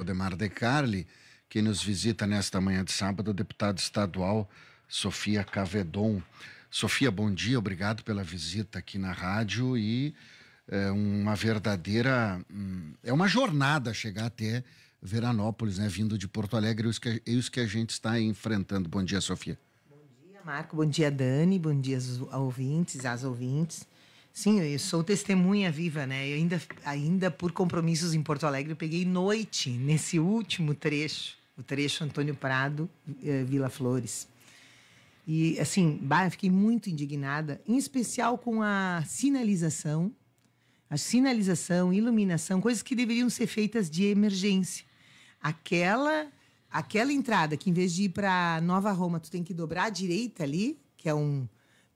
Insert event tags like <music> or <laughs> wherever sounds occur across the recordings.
Odemar De Carli. Quem nos visita nesta manhã de sábado, o deputado estadual Sofia Cavedon. Sofia, bom dia, obrigado pela visita aqui na rádio e é uma verdadeira. Hum, é uma jornada chegar até Veranópolis, né? Vindo de Porto Alegre, é isso que, é isso que a gente está enfrentando. Bom dia, Sofia. Bom dia, Marco. Bom dia, Dani. Bom dia aos ouvintes, às ouvintes. Sim, eu sou testemunha viva, né? Eu ainda, ainda por compromissos em Porto Alegre, eu peguei noite nesse último trecho, o trecho Antônio Prado, eh, Vila Flores. E, assim, bah, fiquei muito indignada, em especial com a sinalização, a sinalização, iluminação, coisas que deveriam ser feitas de emergência. Aquela, aquela entrada que, em vez de ir para Nova Roma, tu tem que dobrar à direita ali, que é um.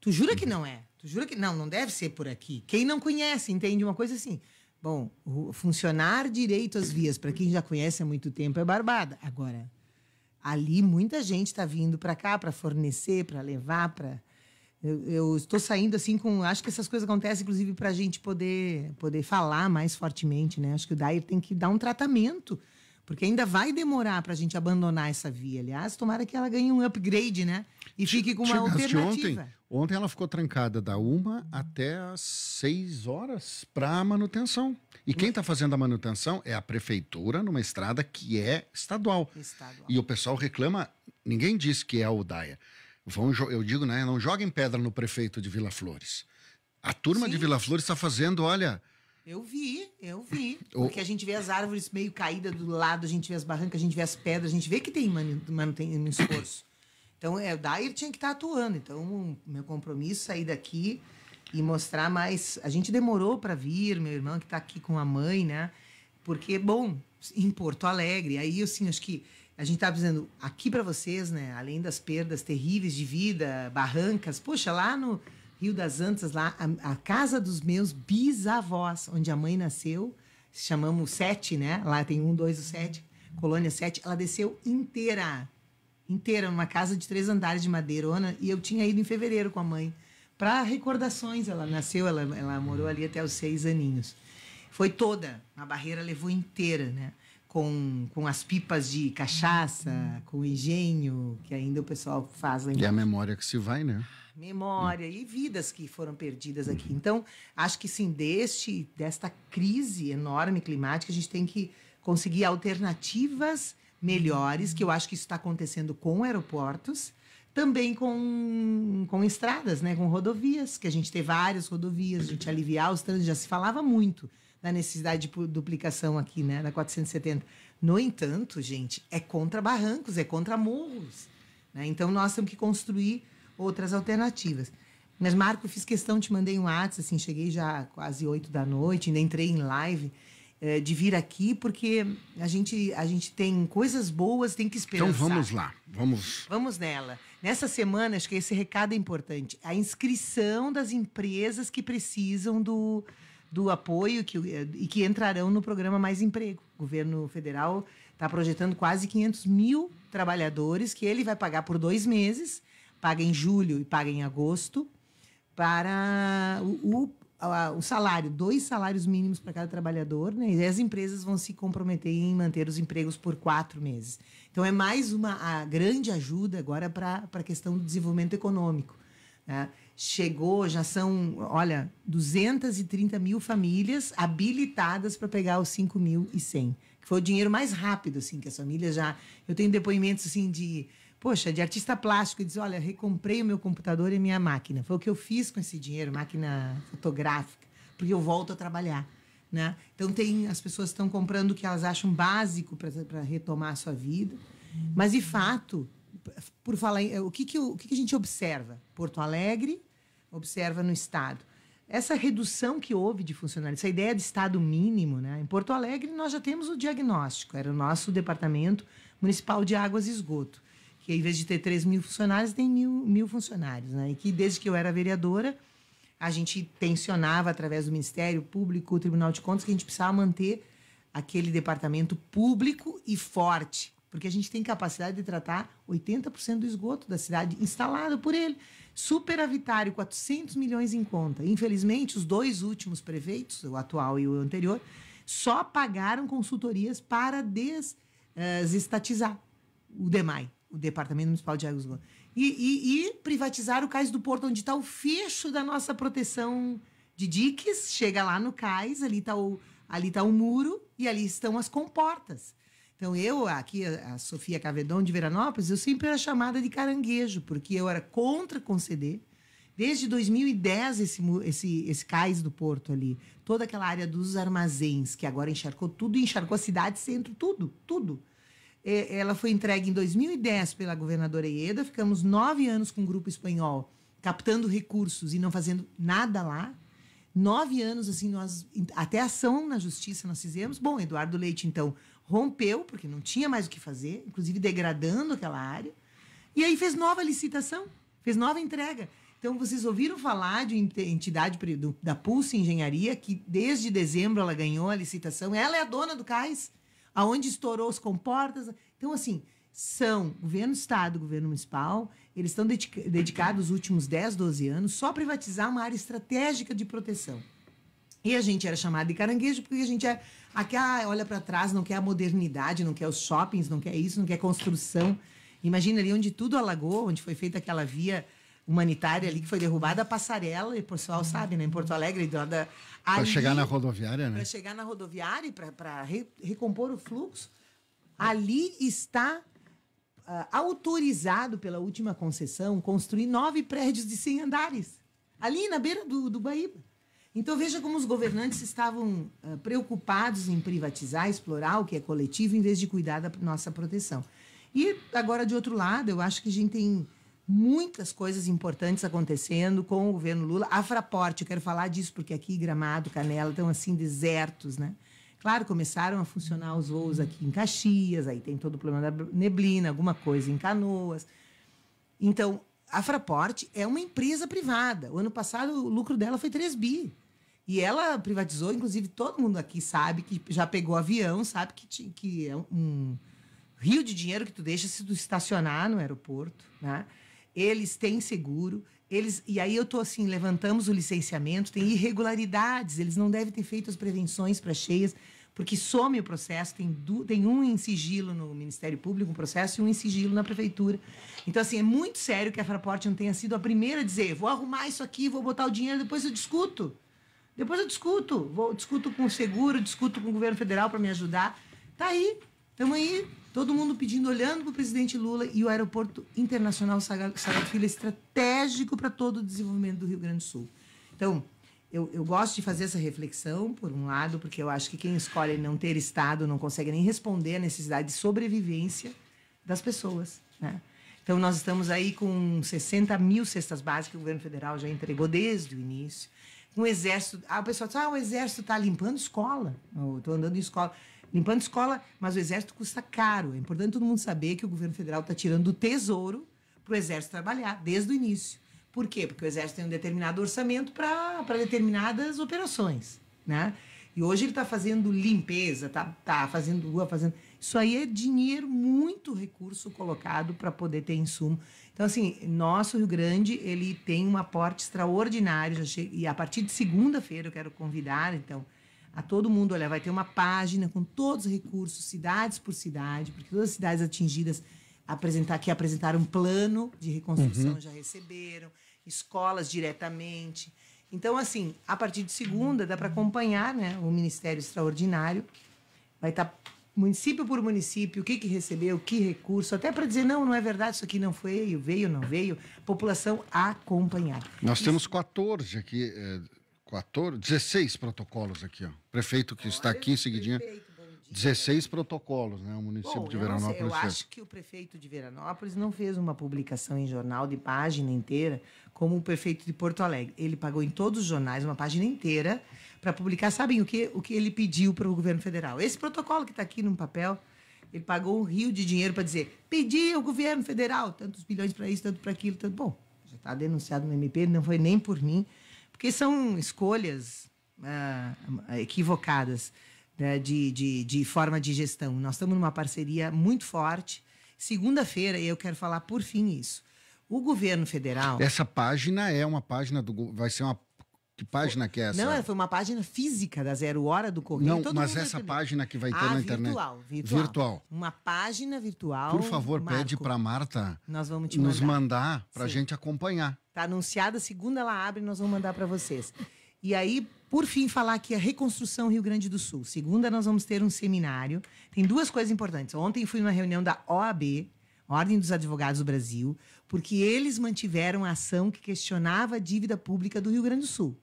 Tu jura que não é? Tu jura que. Não, não deve ser por aqui. Quem não conhece, entende uma coisa assim. Bom, funcionar direito as vias, para quem já conhece há muito tempo, é barbada. Agora, ali muita gente está vindo para cá para fornecer, para levar, para. Eu, eu, estou saindo assim com. Acho que essas coisas acontecem, inclusive, para a gente poder, poder falar mais fortemente, né? Acho que o Dair tem que dar um tratamento, porque ainda vai demorar para a gente abandonar essa via. Aliás, tomara que ela ganhe um upgrade, né? E fique com uma alternativa. Ontem, Ontem ela ficou trancada da uma até às seis horas para manutenção. E quem está fazendo a manutenção é a prefeitura numa estrada que é estadual. estadual. E o pessoal reclama, ninguém diz que é a UDAIA. Vão, eu digo, né, não joguem pedra no prefeito de Vila Flores. A turma Sim. de Vila Flores está fazendo, olha, eu vi, eu vi. <laughs> Porque a gente vê as árvores meio caídas do lado, a gente vê as barrancas, a gente vê as pedras, a gente vê que tem manutenção mano tem um esforço. Então, é, o Dair tinha que estar tá atuando. Então, meu compromisso é sair daqui e mostrar mais. A gente demorou para vir, meu irmão que está aqui com a mãe, né? Porque, bom, em Porto Alegre, aí, assim, acho que a gente estava tá dizendo aqui para vocês, né? Além das perdas terríveis de vida, barrancas, poxa, lá no Rio das Antas, lá a, a casa dos meus bisavós, onde a mãe nasceu, chamamos sete, né? Lá tem um, dois, o sete, colônia sete, ela desceu inteira inteira, numa casa de três andares de madeirona, e eu tinha ido em fevereiro com a mãe para recordações. Ela nasceu, ela, ela morou ali até os seis aninhos. Foi toda, a barreira levou inteira, né? Com, com as pipas de cachaça, hum. com engenho, que ainda o pessoal faz. Lá e é a memória que se vai, né? Memória hum. e vidas que foram perdidas aqui. Hum. Então, acho que sim, deste, desta crise enorme climática, a gente tem que conseguir alternativas melhores, que eu acho que isso está acontecendo com aeroportos, também com, com estradas, né? com rodovias, que a gente tem várias rodovias, a gente aliviar os trânsitos, já se falava muito da necessidade de duplicação aqui, né? na 470. No entanto, gente, é contra barrancos, é contra morros. Né? Então, nós temos que construir outras alternativas. Mas, Marco, fiz questão, te mandei um WhatsApp, assim, cheguei já quase 8 da noite, ainda entrei em live. É, de vir aqui, porque a gente, a gente tem coisas boas, tem que esperar. Então vamos lá, vamos. Vamos nela. Nessa semana, acho que esse recado é importante. A inscrição das empresas que precisam do, do apoio que, é, e que entrarão no programa Mais Emprego. O governo federal está projetando quase 500 mil trabalhadores que ele vai pagar por dois meses, paga em julho e paga em agosto, para o, o salário, dois salários mínimos para cada trabalhador, né? E as empresas vão se comprometer em manter os empregos por quatro meses. Então é mais uma grande ajuda agora para a questão do desenvolvimento econômico. Né? Chegou, já são, olha, 230 mil famílias habilitadas para pegar os 5.100, que foi o dinheiro mais rápido, assim, que as famílias já. Eu tenho depoimentos assim de poxa, de artista plástico e diz: olha, recomprei o meu computador e minha máquina. Foi o que eu fiz com esse dinheiro, máquina fotográfica, porque eu volto a trabalhar. Né? Então, tem, as pessoas estão comprando o que elas acham básico para retomar a sua vida. Mas, de fato, por falar, o que, que, o que, que a gente observa? Porto Alegre observa no Estado essa redução que houve de funcionários, essa ideia de estado mínimo, né? Em Porto Alegre nós já temos o diagnóstico, era o nosso departamento municipal de águas e esgoto que em vez de ter 3 mil funcionários, tem mil, mil funcionários, né? E que desde que eu era vereadora, a gente tensionava através do Ministério Público, o Tribunal de Contas, que a gente precisava manter aquele departamento público e forte, porque a gente tem capacidade de tratar 80% do esgoto da cidade instalado por ele. Superavitário, 400 milhões em conta. Infelizmente, os dois últimos prefeitos, o atual e o anterior, só pagaram consultorias para desestatizar o DEMAI o Departamento Municipal de Águas e, e, e privatizar o cais do Porto, onde está o fecho da nossa proteção de diques. Chega lá no cais, ali está o, ali tá o muro e ali estão as comportas. Então, eu, aqui, a Sofia Cavedon de Veranópolis, eu sempre era chamada de caranguejo, porque eu era contra conceder. Desde 2010, esse, esse, esse cais do Porto ali, toda aquela área dos armazéns, que agora encharcou tudo, encharcou a cidade, centro, tudo, tudo. É, ela foi entregue em 2010 pela governadora Ieda, ficamos nove anos com o grupo espanhol, captando recursos e não fazendo nada lá. Nove anos, assim, nós até ação na justiça nós fizemos. Bom, Eduardo Leite, então, rompeu, porque não tinha mais o que fazer, inclusive degradando aquela área. E aí fez nova licitação, fez nova entrega. Então, vocês ouviram falar de entidade do, da Pulse Engenharia, que desde dezembro ela ganhou a licitação. Ela é a dona do cais aonde estourou os comportas. Então, assim, são governo do estado, governo municipal, eles estão dedica dedicados os últimos 10, 12 anos só a privatizar uma área estratégica de proteção. E a gente era chamado de caranguejo porque a gente é aqui ah, olha para trás, não quer a modernidade, não quer os shoppings, não quer isso, não quer construção. Imagina ali onde tudo alagou, onde foi feita aquela via humanitária ali que foi derrubada a passarela, e o pessoal uhum. sabe, né? Em Porto Alegre, para chegar na rodoviária, né? Para chegar na rodoviária e para re, recompor o fluxo. Ali está uh, autorizado pela última concessão construir nove prédios de 100 andares, ali na beira do, do Guaíba. Então veja como os governantes estavam uh, preocupados em privatizar, explorar o que é coletivo, em vez de cuidar da nossa proteção. E agora, de outro lado, eu acho que a gente tem muitas coisas importantes acontecendo com o governo Lula. A eu quero falar disso porque aqui Gramado, Canela estão assim desertos, né? Claro, começaram a funcionar os voos aqui em Caxias, aí tem todo o problema da neblina, alguma coisa em Canoas. Então, a Fraporte é uma empresa privada. O ano passado o lucro dela foi 3 bi. E ela privatizou, inclusive todo mundo aqui sabe que já pegou avião, sabe que, que é um rio de dinheiro que tu deixa se tu estacionar no aeroporto, né? eles têm seguro, eles e aí eu tô assim, levantamos o licenciamento, tem irregularidades, eles não devem ter feito as prevenções para cheias, porque some o processo, tem, du, tem um em sigilo no Ministério Público, um processo, e um em sigilo na Prefeitura. Então, assim, é muito sério que a Fraporte não tenha sido a primeira a dizer, vou arrumar isso aqui, vou botar o dinheiro, depois eu discuto. Depois eu discuto, vou, discuto com o seguro, discuto com o governo federal para me ajudar. Tá aí, estamos aí Todo mundo pedindo, olhando para o presidente Lula e o Aeroporto Internacional Salgado Filho estratégico para todo o desenvolvimento do Rio Grande do Sul. Então, eu, eu, gosto de fazer essa reflexão, por um lado, porque eu acho que quem escolhe não ter Estado não consegue nem responder à necessidade de sobrevivência das pessoas. Né? Então, nós estamos aí com 60 mil cestas básicas que o governo federal já entregou desde o início um exército. Ah, o pessoal diz: ah, o exército está limpando escola. Estou andando em escola. Limpando escola, mas o exército custa caro. É importante todo mundo saber que o governo federal está tirando do tesouro para o exército trabalhar desde o início. Por quê? Porque o exército tem um determinado orçamento para determinadas operações. Né? E hoje ele está fazendo limpeza, está tá fazendo rua, fazendo. Isso aí é dinheiro, muito recurso colocado para poder ter insumo. Então, assim, nosso Rio Grande, ele tem um aporte extraordinário. e a partir de segunda-feira eu quero convidar, então, a todo mundo, olha, vai ter uma página com todos os recursos, cidades por cidade, porque todas as cidades atingidas apresentar que apresentaram um plano de reconstrução uhum. já receberam, escolas diretamente. Então, assim, a partir de segunda dá para acompanhar, né? O Ministério Extraordinário vai estar tá município por município, o que, que recebeu, que recurso, até para dizer, não, não é verdade, isso aqui não foi, veio, não veio, população acompanhar. Nós isso. temos 14 aqui, é, 14, 16 protocolos aqui, ó. Prefeito que Olha, está aqui em seguidinha. Prefeito. 16 protocolos, né? O município Bom, de Veranópolis. Eu, sei, eu acho que o prefeito de Veranópolis não fez uma publicação em jornal de página inteira, como o prefeito de Porto Alegre. Ele pagou em todos os jornais uma página inteira para publicar, sabem o que, o que ele pediu para o governo federal? Esse protocolo que está aqui num papel, ele pagou um rio de dinheiro para dizer: pedi ao governo federal tantos bilhões para isso, tanto para aquilo, tanto. Bom, já está denunciado no MP, não foi nem por mim, porque são escolhas ah, equivocadas né, de, de, de forma de gestão. Nós estamos numa parceria muito forte. Segunda-feira, e eu quero falar por fim isso. O governo federal. Essa página é uma página do. Vai ser uma que página que é essa? Não, é, foi uma página física da Zero Hora do Correio. Não, Todo mas essa página que vai ter ah, na internet. Virtual, virtual. Uma página virtual. Por favor, Marco, pede para Marta nós vamos te nos mandar, mandar para a gente acompanhar. Tá anunciada, segunda ela abre, nós vamos mandar para vocês. E aí, por fim, falar aqui a reconstrução Rio Grande do Sul. Segunda, nós vamos ter um seminário. Tem duas coisas importantes. Ontem fui numa reunião da OAB, Ordem dos Advogados do Brasil, porque eles mantiveram a ação que questionava a dívida pública do Rio Grande do Sul.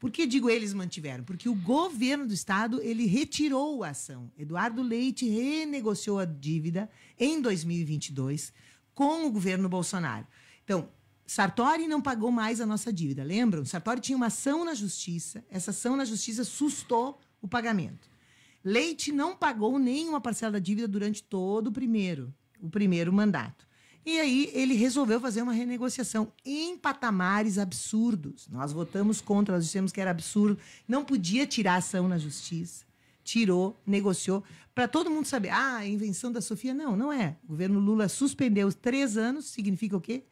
Por que digo eles mantiveram? Porque o governo do estado ele retirou a ação. Eduardo Leite renegociou a dívida em 2022 com o governo Bolsonaro. Então, Sartori não pagou mais a nossa dívida, lembram? Sartori tinha uma ação na justiça, essa ação na justiça sustou o pagamento. Leite não pagou nenhuma parcela da dívida durante todo o primeiro, o primeiro mandato. E aí ele resolveu fazer uma renegociação em patamares absurdos. Nós votamos contra, nós dissemos que era absurdo, não podia tirar ação na justiça. Tirou, negociou, para todo mundo saber. Ah, a invenção da Sofia. Não, não é. O governo Lula suspendeu os três anos, significa o quê?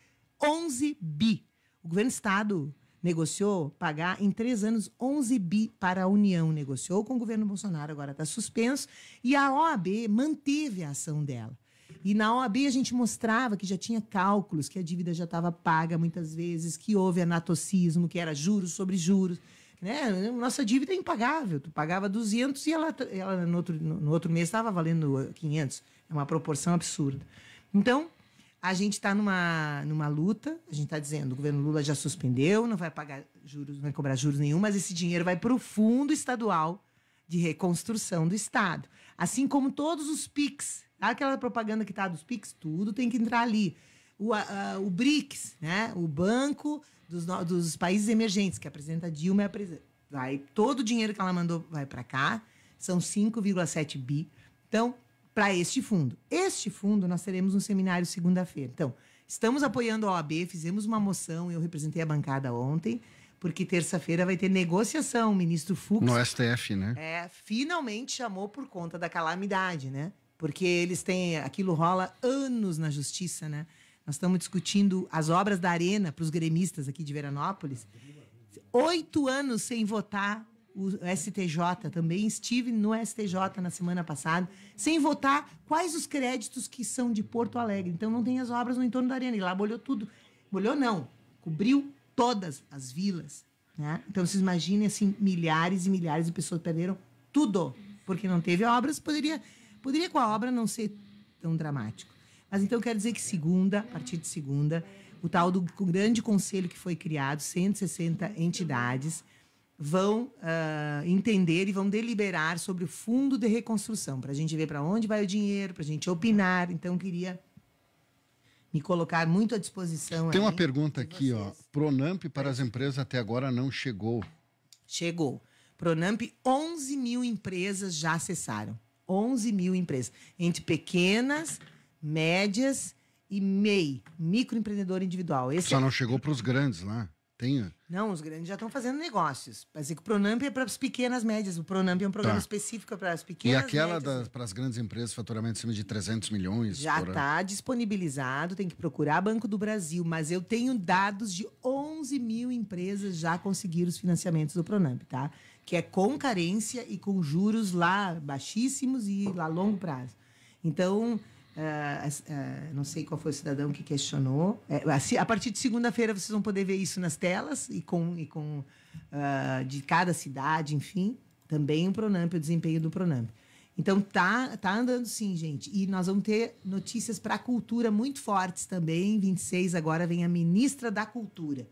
11 bi. O governo Estado negociou pagar em três anos 11 bi para a União. Negociou com o governo Bolsonaro, agora está suspenso. E a OAB manteve a ação dela. E na OAB a gente mostrava que já tinha cálculos, que a dívida já estava paga muitas vezes, que houve anatocismo, que era juros sobre juros. Né? Nossa dívida é impagável. Tu pagava 200 e ela, ela no, outro, no outro mês estava valendo 500. É uma proporção absurda. Então, a gente está numa, numa luta, a gente está dizendo, o governo Lula já suspendeu, não vai pagar juros, não vai cobrar juros nenhum, mas esse dinheiro vai para o fundo estadual de reconstrução do Estado. Assim como todos os PICs Aquela propaganda que está dos PICs, tudo tem que entrar ali. O, o BRICS, né? o Banco dos, dos Países Emergentes, que apresenta a Dilma, apresenta, vai, todo o dinheiro que ela mandou vai para cá, são 5,7 bi. Então, para este fundo. Este fundo nós teremos um seminário segunda-feira. Então, estamos apoiando a OAB, fizemos uma moção, eu representei a bancada ontem, porque terça-feira vai ter negociação, o ministro Fux. No STF, né? É, finalmente chamou por conta da calamidade, né? porque eles têm. Aquilo rola anos na justiça, né? Nós estamos discutindo as obras da Arena para os gremistas aqui de Veranópolis. Oito anos sem votar o STJ. Também estive no STJ na semana passada, sem votar quais os créditos que são de Porto Alegre. Então não tem as obras no entorno da Arena. E lá bolhou tudo. Bolhou não, cobriu todas as vilas. Né? Então vocês imaginem assim, milhares e milhares de pessoas perderam tudo. Porque não teve obras, poderia Poderia com a obra não ser tão dramático. Mas então quero dizer que segunda, a partir de segunda, o tal do grande conselho que foi criado, 160 entidades, vão uh, entender e vão deliberar sobre o fundo de reconstrução, para a gente ver para onde vai o dinheiro, para a gente opinar. Então, queria me colocar muito à disposição. Tem aí, uma pergunta aqui, ó. Pronamp para as empresas até agora não chegou. Chegou. Pronamp, 11 mil empresas já acessaram. 11 mil empresas, entre pequenas, médias e MEI, microempreendedor individual. Esse Só é... não chegou para os grandes lá. Né? Tem... É. Não, os grandes já estão fazendo negócios. Mas é o Pronamp é para as pequenas médias. O Pronamp é um programa tá. específico para as pequenas E aquela para as grandes empresas, faturamento acima de 300 milhões? Já está disponibilizado, tem que procurar Banco do Brasil. Mas eu tenho dados de 11 mil empresas já conseguiram os financiamentos do Pronamp, tá? Que é com carência e com juros lá baixíssimos e lá a longo prazo. Então, Uh, uh, não sei qual foi o cidadão que questionou. É, a partir de segunda-feira vocês vão poder ver isso nas telas e com, e com uh, de cada cidade, enfim, também o Pronamp, o desempenho do Pronamp. Então tá, tá andando sim, gente. E nós vamos ter notícias para a cultura muito fortes também. Em 26 agora vem a ministra da Cultura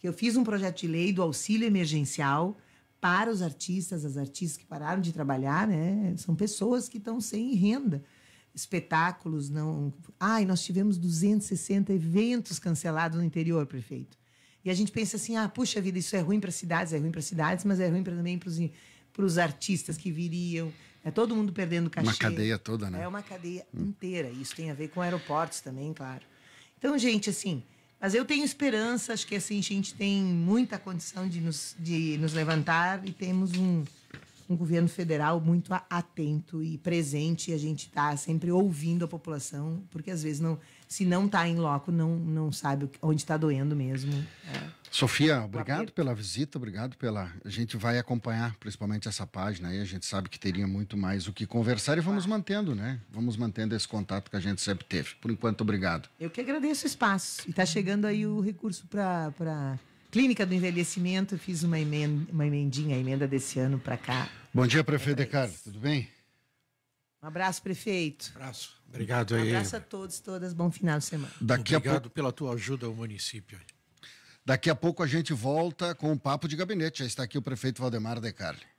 que eu fiz um projeto de lei do auxílio emergencial para os artistas, as artistas que pararam de trabalhar, né? São pessoas que estão sem renda. Espetáculos não. Ai, nós tivemos 260 eventos cancelados no interior, prefeito. E a gente pensa assim: ah, puxa vida, isso é ruim para as cidades, é ruim para as cidades, mas é ruim pra, também para os artistas que viriam. É todo mundo perdendo cachê. Uma cadeia toda, né? É uma cadeia hum. inteira. Isso tem a ver com aeroportos também, claro. Então, gente, assim, mas eu tenho esperança, acho que assim, a gente tem muita condição de nos, de nos levantar e temos um, um governo federal muito atento e presente. E a gente está sempre ouvindo a população, porque às vezes não se não está em loco, não, não sabe onde está doendo mesmo. É. Sofia, obrigado pela visita, obrigado pela. A gente vai acompanhar principalmente essa página aí, a gente sabe que teria muito mais o que conversar e vamos mantendo, né? Vamos mantendo esse contato que a gente sempre teve. Por enquanto, obrigado. Eu que agradeço o espaço. E está chegando aí o recurso para. Pra... Clínica do Envelhecimento, fiz uma, emenda, uma emendinha, a emenda desse ano para cá. Bom dia, prefeito é Carlos, tudo bem? Um abraço, prefeito. Um abraço. Obrigado aí. Um abraço a todos, e todas. Bom final de semana. Daqui Obrigado pela tua ajuda ao município. Daqui a pouco a gente volta com o papo de gabinete. Já está aqui o prefeito Valdemar De Carli.